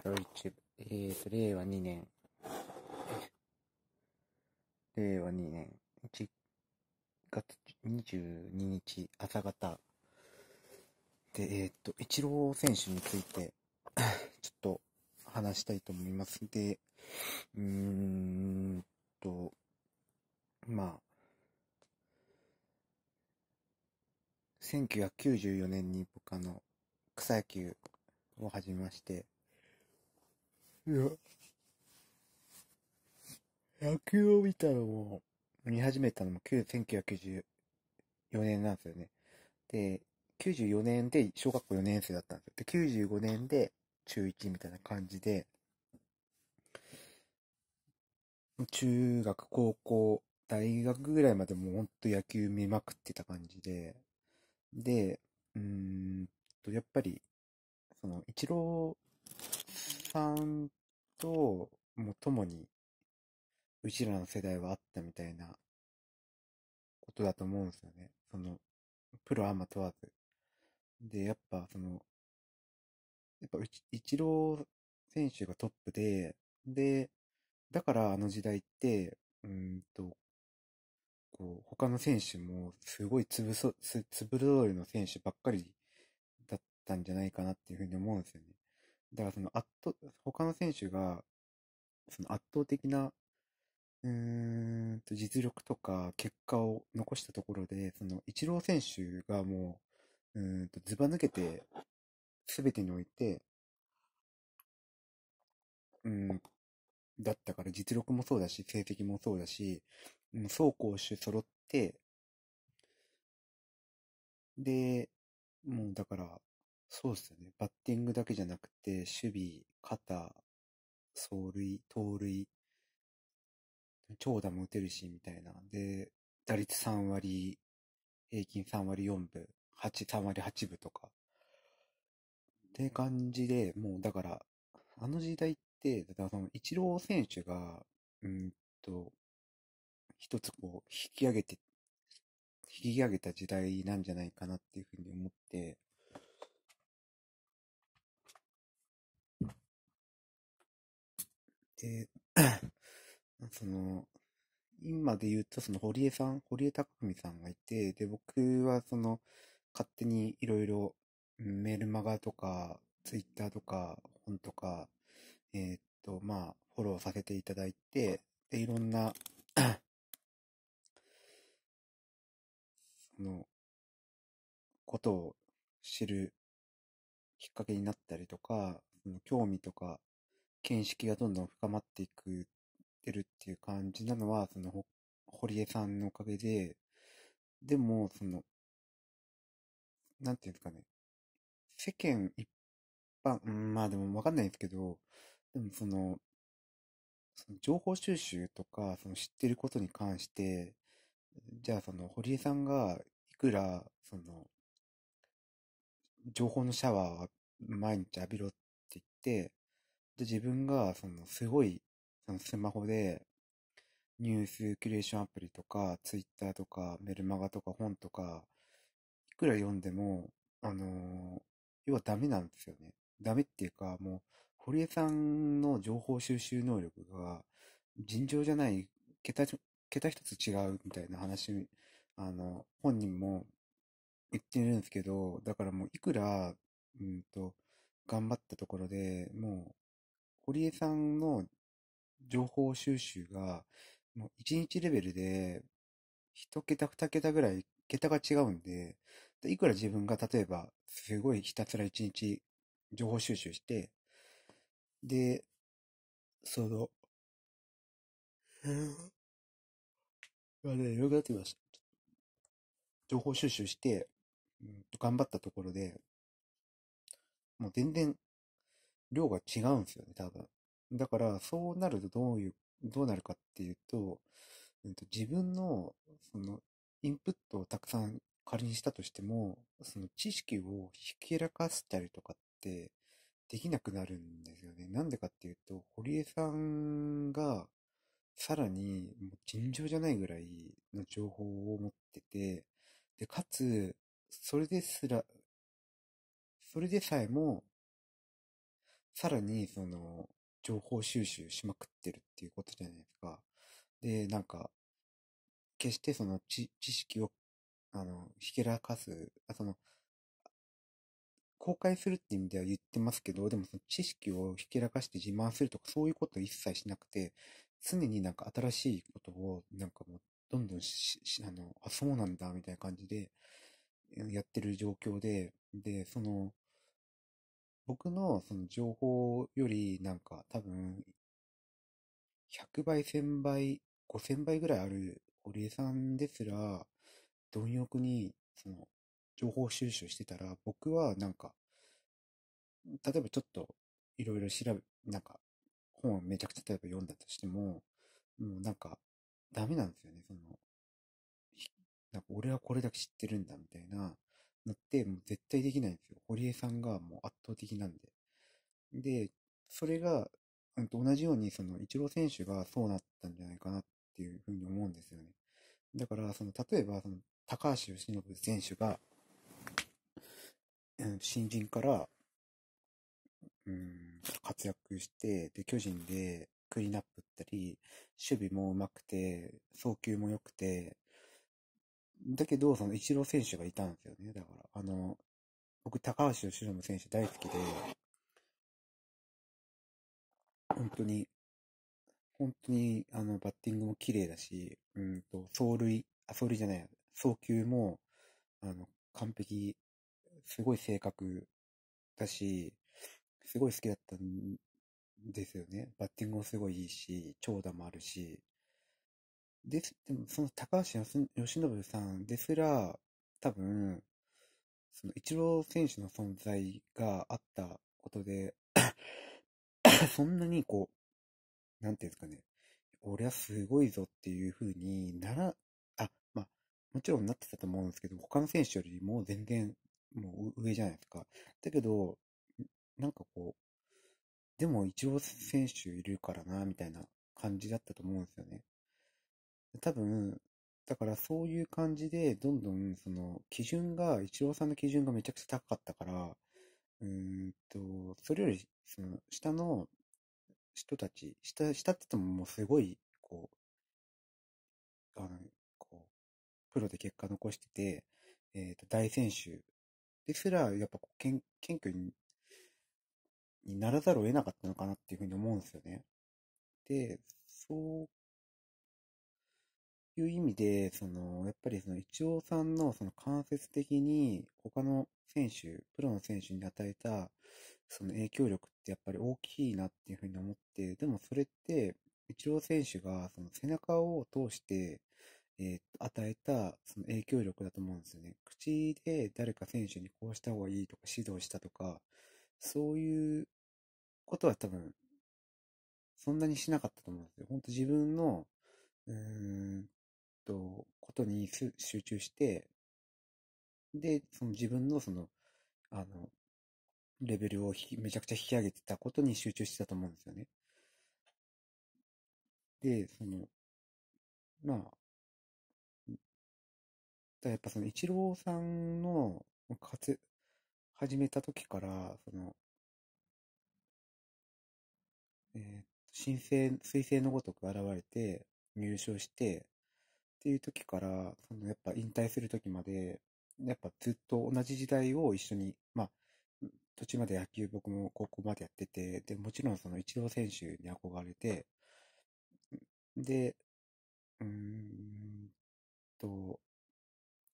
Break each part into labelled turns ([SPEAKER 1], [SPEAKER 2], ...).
[SPEAKER 1] ハロイチ、えーと、令和2年。令和2年1月22日朝方。で、えっ、ー、と、イチロー選手について、ちょっと話したいと思います。で、うーんと、まあ、1994年に僕あの、草野球を始めまして、いや、野球を見たのも、見始めたのも1994年なんですよね。で、94年で小学校4年生だったんですよ。で、95年で中1みたいな感じで、中学、高校、大学ぐらいまでもほんと野球見まくってた感じで、で、うーんと、やっぱり、その、一郎さんと、もう共に、うちらの世代はあったみたいな、ことだと思うんですよね。その、プロアマ問わず。で、やっぱその、やっぱうち、イチロー選手がトップで、で、だからあの時代って、うんと、こう、他の選手もすごい潰そ、つ、つぶどりの選手ばっかりだったんじゃないかなっていうふうに思うんですよね。だからその圧倒、他の選手が、その圧倒的な、うんと実力とか結果を残したところで、そのイチロー選手がもう、うんとずば抜けて、すべてにおいて、うん、だったから実力もそうだし、成績もそうだし、う総攻守揃って、で、もうだから、そうですよね。バッティングだけじゃなくて、守備、肩、走塁、盗塁、長打も打てるし、みたいな。で、打率3割、平均3割4分、8、3割8分とか。って感じで、もうだから、あの時代って、だからその、イチロー選手が、うんと、一つこう、引き上げて、引き上げた時代なんじゃないかなっていうふうに思って、で、その、今で言うと、その、堀江さん、堀江貴文さんがいて、で、僕は、その、勝手にいろいろ、メルマガとか、ツイッターとか、本とか、えー、っと、まあ、フォローさせていただいて、で、いろんな その、ことを知るきっかけになったりとか、その興味とか、見識がどんどん深まっていく、てるっていう感じなのは、その、堀江さんのおかげで、でも、その、なんていうんですかね、世間一般、うん、まあでもわかんないですけど、でもその、その情報収集とか、その知ってることに関して、じゃあその堀江さんがいくら、その、情報のシャワー毎日浴びろって言って、で、自分が、その、すごい、そのスマホで、ニュースキュレーションアプリとか、ツイッターとか、メルマガとか本とか、いくら読んでも、あのー、要はダメなんですよね。ダメっていうか、もう、堀江さんの情報収集能力が、尋常じゃない、桁、桁一つ違うみたいな話、あの、本人も言ってるんですけど、だからもういくら、うんと、頑張ったところでも堀江さんの情報収集が、もう1日レベルで、1桁、2桁ぐらい、桁が違うんで、でいくら自分が例えば、すごいひたすら1日情報収集して、で、その、
[SPEAKER 2] あれ、よくなってました。
[SPEAKER 1] 情報収集して、うん、頑張ったところで、もう全然量が違うんですよね、多分。だから、そうなるとどういう、どうなるかっていうと、と自分の、その、インプットをたくさん仮にしたとしても、その知識をひけらかしたりとかってできなくなるんですよね。なんでかっていうと、堀江さんがさらにもう尋常じゃないぐらいの情報を持ってて、で、かつ、それですら、それでさえも、さらに、その、情報収集しまくってるっていうことじゃないですか。で、なんか、決してその知知識を、あの、ひけらかす、あその、公開するって意味では言ってますけど、でもその知識をひけらかして自慢するとかそういうこと一切しなくて、常になんか新しいことをなんかもうどんどんし、あの、あ、そうなんだみたいな感じでやってる状況で、で、その、僕のその情報よりなんか多分、100倍、1000倍、5000倍ぐらいある堀江さんですら、貪欲にその情報収集してたら、僕はなんか、例えばちょっといろいろ調べ、なんか本をめちゃくちゃ例えば読んだとしても、もうなんかダメなんですよね、その、なんか俺はこれだけ知ってるんだみたいな、のって、もう絶対できないんですよ。堀江さんがもう圧倒的なんで。で、それが、うん、と同じように、その、イチロー選手がそうなったんじゃないかなっていうふうに思うんですよね。だから、その、例えば、その、高橋由伸選手が、うん、新人から、うん、活躍して、で、巨人でクリーンアップったり、守備も上手くて、送球も良くて、だけど、その、イチロー選手がいたんですよね。だから、あの、僕、高橋由伸選手大好きで、本当に、本当に、あの、バッティングも綺麗だし、うんと、走塁、あ、走塁じゃない、送球も、あの、完璧、すごい性格だし、すごい好きだったんですよね。バッティングもすごいいいし、長打もあるし、です、でもその高橋由伸さんですら、多分、そのイチロー選手の存在があったことで そんなにこう、なんていうんですかね、俺はすごいぞっていう風になら、あ、まあ、もちろんなってたと思うんですけど、他の選手よりも全然、もう上じゃないですか。だけど、なんかこう、でも一応選手いるからな、みたいな感じだったと思うんですよね。多分、だからそういう感じで、どんどん、その、基準が、イチローさんの基準がめちゃくちゃ高かったから、うんと、それより、その、下の人たち、下、下って言ってももうすごい、こう、あの、こう、プロで結果残してて、えっ、ー、と、大選手ですら、やっぱ謙、謙虚に、にならざるを得なかったのかなっていうふうに思うんですよね。で、そいう意味で、その、やっぱりその、イチさんのその間接的に、他の選手、プロの選手に与えた、その影響力ってやっぱり大きいなっていうふうに思って、でもそれって、イチ選手がその背中を通して、えー、与えたその影響力だと思うんですよね。口で誰か選手にこうした方がいいとか指導したとか、そういうことは多分、そんなにしなかったと思うんですよ。本当自分の、うん、と、ことに集中して、で、その自分のその、あの、レベルをめちゃくちゃ引き上げてたことに集中してたと思うんですよね。で、
[SPEAKER 2] その、まあ、だやっぱその、イチ
[SPEAKER 1] ローさんの活、始めた時から、その、えー、申請、彗星のごとく現れて、入賞して、っていう時から、そのやっぱ引退する時まで、やっぱずっと同じ時代を一緒に、まあ、途中まで野球僕も高校までやってて、で、もちろんそのイチロー選手に憧れて、で、うーんと、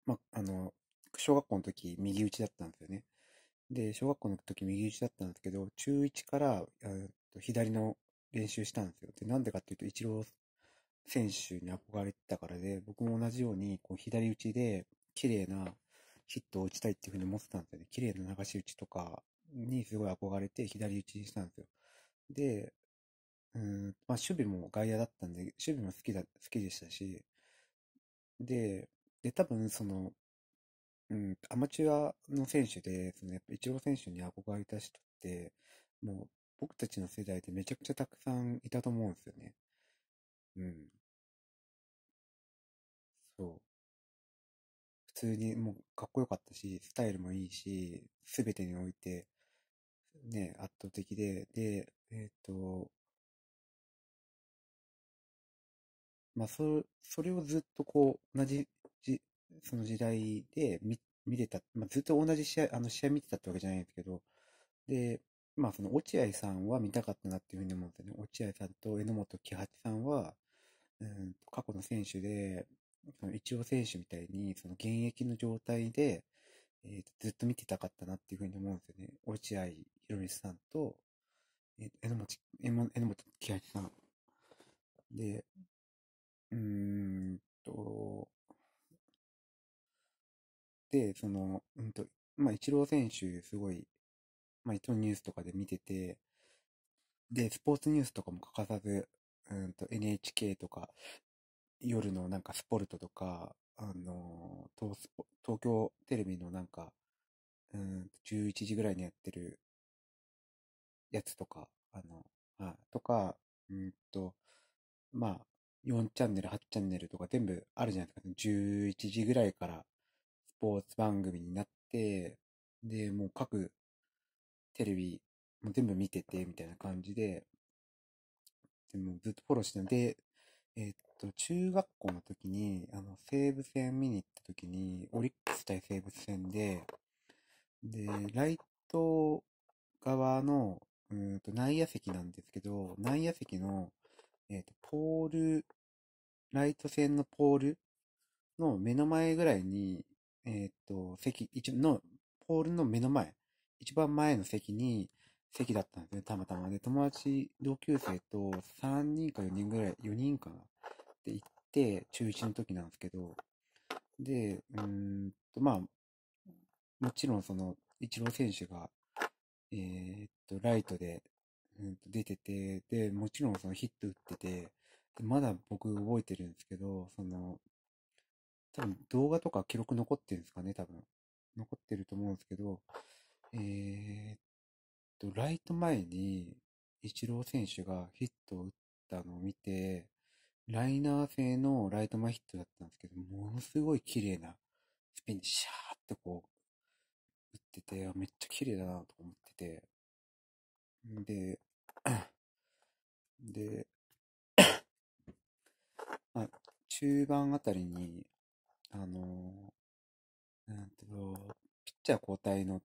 [SPEAKER 1] まあ、あの、小学校の時右打ちだったんですよね。で、小学校の時右打ちだったんですけど、中1から、えー、と左の練習したんですよ。で、なんでかっていうと、一郎選手に憧れてたからで、僕も同じように、こう、左打ちで、綺麗なヒットを打ちたいっていうふうに思ってたんですよね。綺麗な流し打ちとかにすごい憧れて、左打ちにしたんですよ。で、うん、まあ、守備も外野だったんで、守備も好きだ、好きでしたし、で、で、多分、その、うん、アマチュアの選手で、その、やっぱ、イチロー選手に憧れた人って、もう、僕たちの世代でめちゃくちゃたくさんいたと思うんですよね。
[SPEAKER 2] うん。そう。普通に
[SPEAKER 1] もうかっこよかったし、スタイルもいいし、すべてにおいて、ね、圧倒的で、で、えっ、と、まあ、そ、それをずっとこう、同じ、じ、その時代で見、見れた、まあ、ずっと同じ試合、あの試合見てたってわけじゃないんですけど、で、まあその落合さんは見たかったなっていうふうに思うんですよね。落合さんと榎本喜八さんは、うん過去の選手で、その一応選手みたいに、その現役の状態で、えー、とずっと見てたかったなっていうふうに思うんですよね。落合博光さんと、え榎本、榎本喜八さん。で、
[SPEAKER 2] うーんと、
[SPEAKER 1] で、その、うんと、まあ、一郎選手、すごい、まあいニュースとかで見てて、で、スポーツニュースとかも欠かさず、うんと NHK とか、夜のなんかスポルトとか、あの東東京テレビのなんか、うん、11時ぐらいにやってるやつとか、あの、い、とか、うんと、まあ、4チャンネル、8チャンネルとか全部あるじゃないですか、11時ぐらいからスポーツ番組になって、で、もう各テレビも全部見てて、みたいな感じで、でもずっとフォローしてたんで、えー、っと、中学校の時に、あの、西武戦見に行った時に、オリックス対西武戦で、で、ライト側の、うんと、内野席なんですけど、内野席の、えー、っと、ポール、ライト線のポールの目の前ぐらいに、えー、っと、席、一応の、ポールの目の前一番前の席に、席だったんですね、たまたまで、友達、同級生と3人か4人ぐらい、4人かなって行って、中1の時なんですけど、で、うんと、まあ、もちろんその、イチロー選手が、えー、っと、ライトで、うん、出てて、で、もちろんそのヒット打ってて、まだ僕覚えてるんですけど、その、多分動画とか記録残ってるんですかね、多分。残ってると思うんですけど、えー、っと、ライト前に、イチロー選手がヒットを打ったのを見て、ライナー製のライト前ヒットだったんですけど、ものすごい綺麗なスピンでシャーってこう、打ってて、めっちゃ綺麗だなと思ってて。
[SPEAKER 2] で、で、
[SPEAKER 1] まあ、中盤あたりに、あのなんていうの、ピッチャー交代の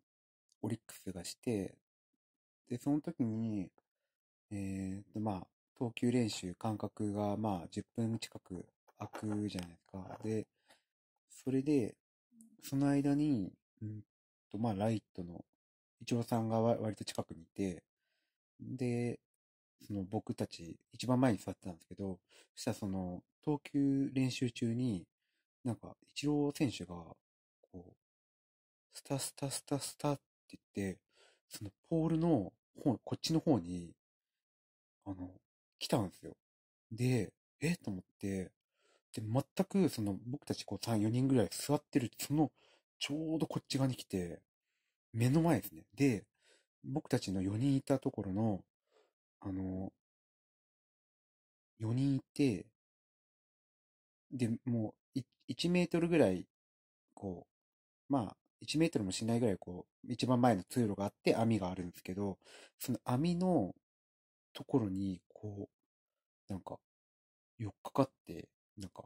[SPEAKER 1] オリックスがして、で、その時に、えー、と、まあ、投球練習、間隔が、まあ、10分近く空くじゃないですか。で、それで、その間に、うんと、まあ、ライトの、イチローさんが割と近くにいて、で、その僕たち、一番前に座ってたんですけど、そしたらその、投球練習中に、なんか、イチロー選手が、こう、スタスタスタスタっって言って、そのポールの方、こっちの方に、あの、来たんですよ。で、えと思って、で、全く、その、僕たちこう3、4人ぐらい座ってる、その、ちょうどこっち側に来て、目の前ですね。で、僕たちの4人いたところの、あの、4人いて、で、もう1、メートルぐらい、こう、まあ、1メートルもしないぐらいこう、一番前の通路があって網があるんですけど、その網のところに、こう、なんか、
[SPEAKER 2] よっかかって、なんか、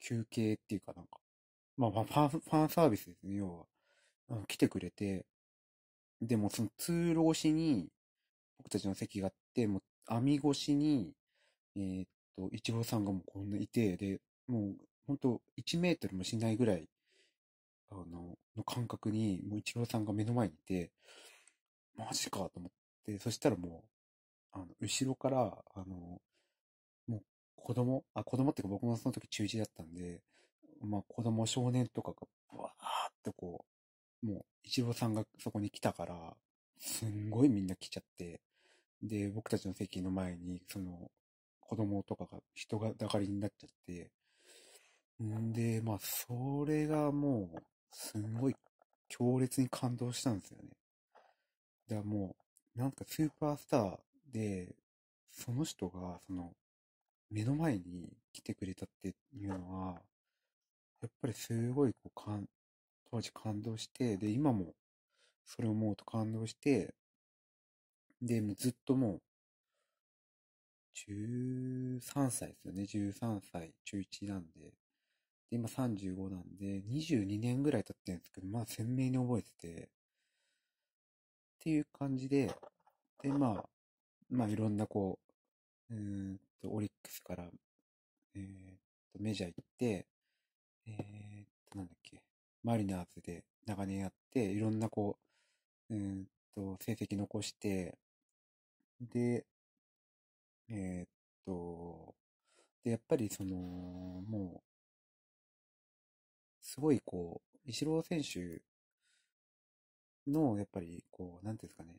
[SPEAKER 2] 休憩っていうかなんか、
[SPEAKER 1] まあ、ファン、サービスですね、要は。来てくれて、でもその通路越しに、僕たちの席があって、もう網越しに、えー、っと、イチロさんがもうこんないて、で、もう本当1メートルもしないぐらいあの、の感覚に、もう一郎さんが目の前にいて、マジかと思って、そしたらもう、あの、後ろから、あの、もう子供、あ、子供っていうか僕もその時中1だったんで、まあ子供少年とかが、わーってこう、もう一郎さんがそこに来たから、すんごいみんな来ちゃって、で、僕たちの席の前に、その、子供とかが人がだかりになっちゃって、んで、まあ、それがもう、すごい強烈に感動したんですよね。だからもう、なんかスーパースターで、その人が、その、目の前に来てくれたっていうのは、やっぱりすごいこうん、当時感動して、で、今もそれを思うと感動して、で、もうずっともう、13歳ですよね、13歳、中1なんで、で、今35なんで、22年ぐらい経ってるんですけど、まあ鮮明に覚えてて、っていう感じで、で、まあ、まあいろんなこう、うんと、オリックスから、えー、と、メジャー行って、えー、と、なんだっけ、マリナーズで長年やって、いろんなこう、うんと、成績残して、で、えー、っ
[SPEAKER 2] と、で、やっぱりその、もう、すごいこう、イチロー選手の、やっぱりこう、なんていうんですかね、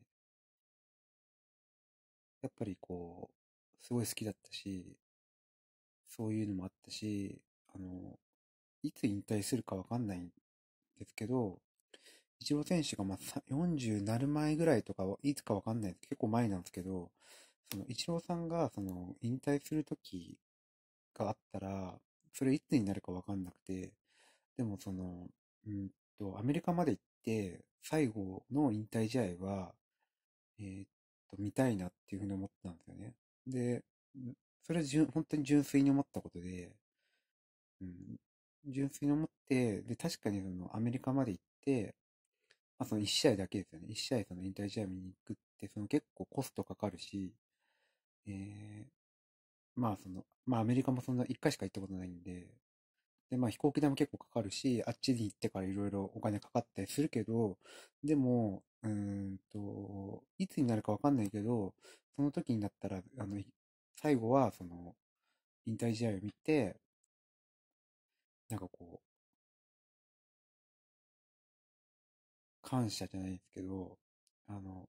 [SPEAKER 2] やっぱりこう、すごい好き
[SPEAKER 1] だったし、そういうのもあったし、あの、いつ引退するかわかんないんですけど、イチロー選手がまあ40なる前ぐらいとか、いつかわかんないです。結構前なんですけど、そのイチローさんがその引退する時があったら、それいつになるかわかんなくて、でもその、うんと、アメリカまで行って、最後の引退試合は、えー、っと、見たいなっていうふうに思ったんですよね。で、それは本当に純粋に思ったことで、うん、純粋に思って、で、確かにそのアメリカまで行って、まあその1試合だけですよね。1試合その引退試合見に行くって、その結構コストかかるし、えー、まあその、まあアメリカもそんな1回しか行ったことないんで、で、まあ飛行機代も結構かかるし、あっちに行ってからいろいろお金かかったりするけど、でも、うんと、いつになるかわかんないけど、その時になったら、あの、最後は、その、引退試合を見て、なんかこう、
[SPEAKER 2] 感謝じゃないですけど、あの、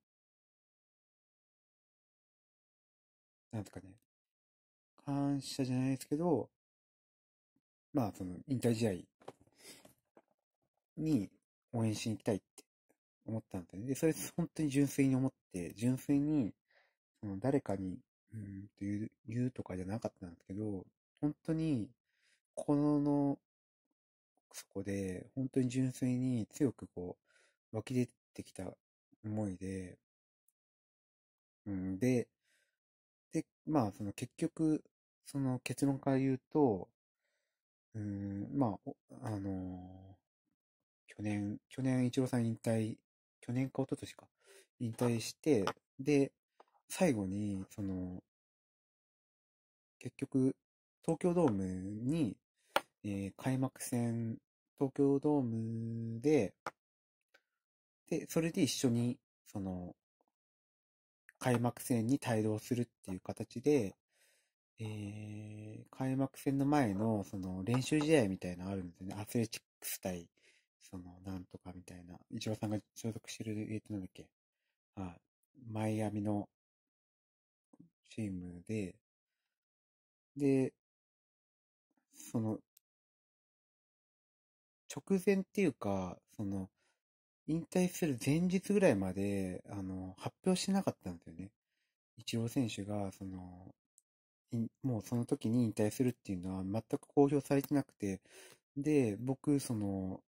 [SPEAKER 2] なんですかね、
[SPEAKER 1] 感謝じゃないですけど、まあ、その、引退試合に応援しに行きたいって思ったんだよね、で、それ本当に純粋に思って、純粋に、その、誰かに、うん、という、言うとかじゃなかったんですけど、本当に、この、そこで、本当に純粋に強くこう、湧き出てきた思いで、うん、で、で、まあ、その結局、その結論から言うと、うん、まあ、あのー、去年、去年、イチローさん引退、去年か一昨年か、引退して、で、最後に、その、結局、東京ドームに、えー、開幕戦、東京ドームで、で、それで一緒に、その、開幕戦に帯同するっていう形で、えー、開幕戦の前の、その、練習試合みたいなのあるんですよね。アスレチックス対、その、なんとかみたいな。イチローさんが所属してる、えっと、なんだっけ。あマイアミのチームで、
[SPEAKER 2] で、その、
[SPEAKER 1] 直前っていうか、その、引退する前日ぐらいまで、あの、発表してなかったんですよね。イチロー選手が、その、もうその時に引退するっていうのは全く公表されてなくて、で、僕、その、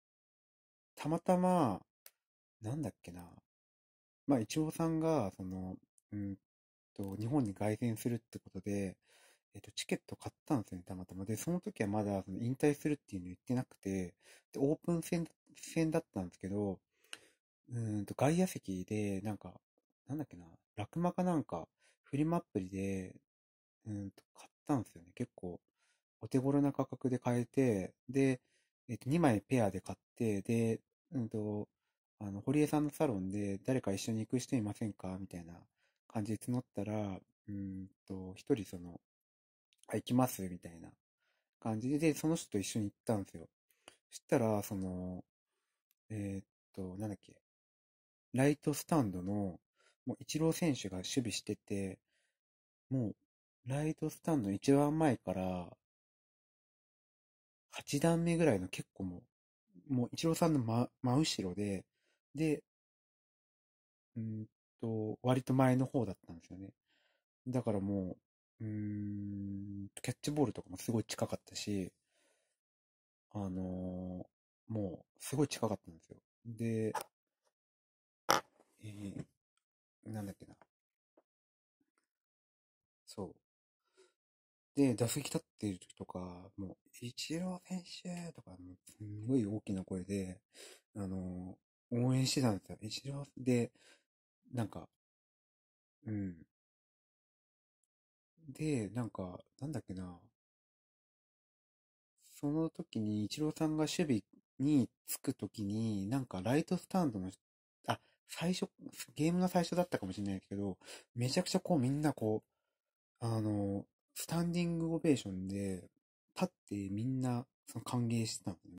[SPEAKER 1] たまたま、なんだっけな、まあ、イチローさんが、その、うんと、日本に凱旋するってことで、えっと、チケット買ったんですよね、たまたま。で、その時はまだその引退するっていうの言ってなくて、で、オープン戦戦だったんですけど、うんと、外野席で、なんか、なんだっけな、ラクマかなんか、フリマアプリで、うんと、買ったんですよね。結構、お手頃な価格で買えて、で、えっ、と、2枚ペアで買って、で、うんと、あの、堀江さんのサロンで誰か一緒に行く人いませんかみたいな感じで募ったら、うんと、一人その、あ、行きますみたいな感じで、で、その人と一緒に行ったんですよ。そしたら、その、えー、っと、なんだっけ、ライトスタンドの、もう、イチロー選手が守備してて、もう、ライトスタンド一番前から、8段目ぐらいの結構もう、もう一郎さんの真真後ろで、で、うんと、割と前の方だったんですよね。だからもう、うん、キャッチボールとかもすごい近かったし、あのー、もう、すごい近かったんですよ。で、
[SPEAKER 2] えー、なんだっけな。そう。
[SPEAKER 1] で、打席立っている時とか、もう、イチロー選手とか、すんごい大きな声で、あの、応援してたんですよ。イチローで、
[SPEAKER 2] なんか、うん。で、な
[SPEAKER 1] んか、なんだっけな。その時に、イチローさんが守備につく時に、なんかライトスタンドの、あ、最初、ゲームの最初だったかもしれないけど、めちゃくちゃこうみんなこう、あの、スタンディングオベーションで、立ってみんな、その歓迎してたのね。